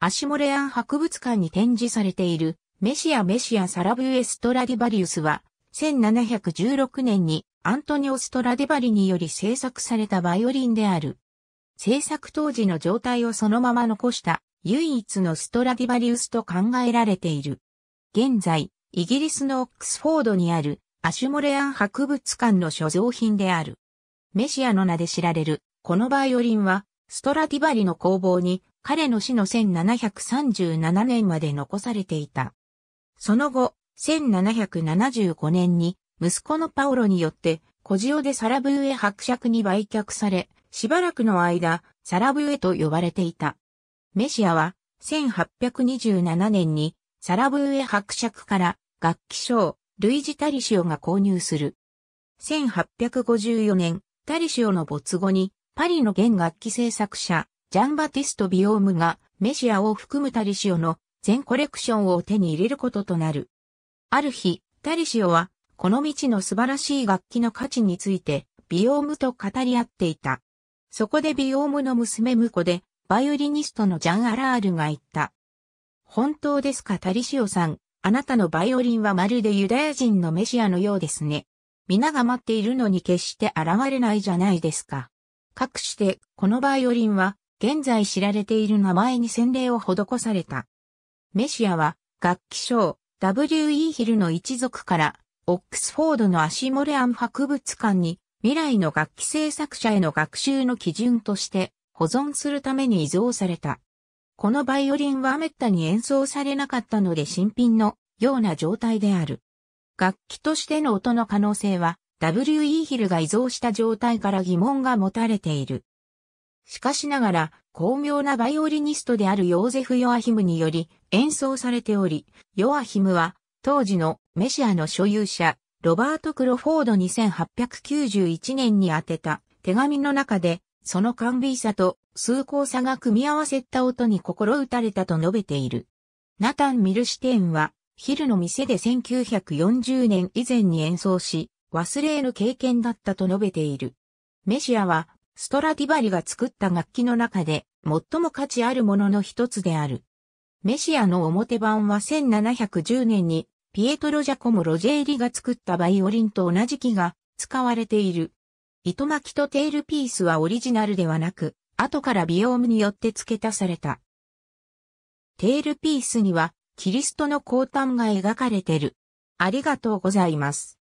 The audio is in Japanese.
アシュモレアン博物館に展示されているメシア・メシア・サラブエ・ストラディバリウスは、1716年にアントニオ・ストラディバリにより制作されたバイオリンである。制作当時の状態をそのまま残した唯一のストラディバリウスと考えられている。現在、イギリスのオックスフォードにあるアシュモレアン博物館の所蔵品である。メシアの名で知られる、このバイオリンは、ストラディバリの工房に彼の死の1737年まで残されていた。その後、1775年に息子のパオロによってコジオでサラブウエ伯爵に売却され、しばらくの間、サラブウエと呼ばれていた。メシアは1827年にサラブウエ伯爵から楽器賞、ルイジ・タリシオが購入する。1854年、タリシオの没後にパリの現楽器製作者、ジャンバティスト・ビオームがメシアを含むタリシオの全コレクションを手に入れることとなる。ある日、タリシオはこの道の素晴らしい楽器の価値についてビオームと語り合っていた。そこでビオームの娘婿でバイオリニストのジャン・アラールが言った。本当ですかタリシオさん、あなたのバイオリンはまるでユダヤ人のメシアのようですね。皆が待っているのに決して現れないじゃないですか。かくして、このバイオリンは、現在知られている名前に洗礼を施された。メシアは、楽器賞、W.E. ヒルの一族から、オックスフォードのアシモレアン博物館に、未来の楽器制作者への学習の基準として、保存するために依贈された。このバイオリンは滅多に演奏されなかったので新品のような状態である。楽器としての音の可能性は、W.E. ヒルが依贈した状態から疑問が持たれている。しかしながら、巧妙なバイオリニストであるヨーゼフ・ヨアヒムにより演奏されており、ヨアヒムは当時のメシアの所有者、ロバート・クロフォード2891年に宛てた手紙の中で、その甘美さと崇高さが組み合わせた音に心打たれたと述べている。ナタン・ミルシテンは、ヒルの店で1940年以前に演奏し、忘れ得ぬ経験だったと述べている。メシアはストラディバリが作った楽器の中で最も価値あるものの一つである。メシアの表版は1710年にピエトロ・ジャコモ・ロジェーリが作ったバイオリンと同じ木が使われている。糸巻きとテールピースはオリジナルではなく、後からビオームによって付け足された。テールピースにはキリストの降誕が描かれてる。ありがとうございます。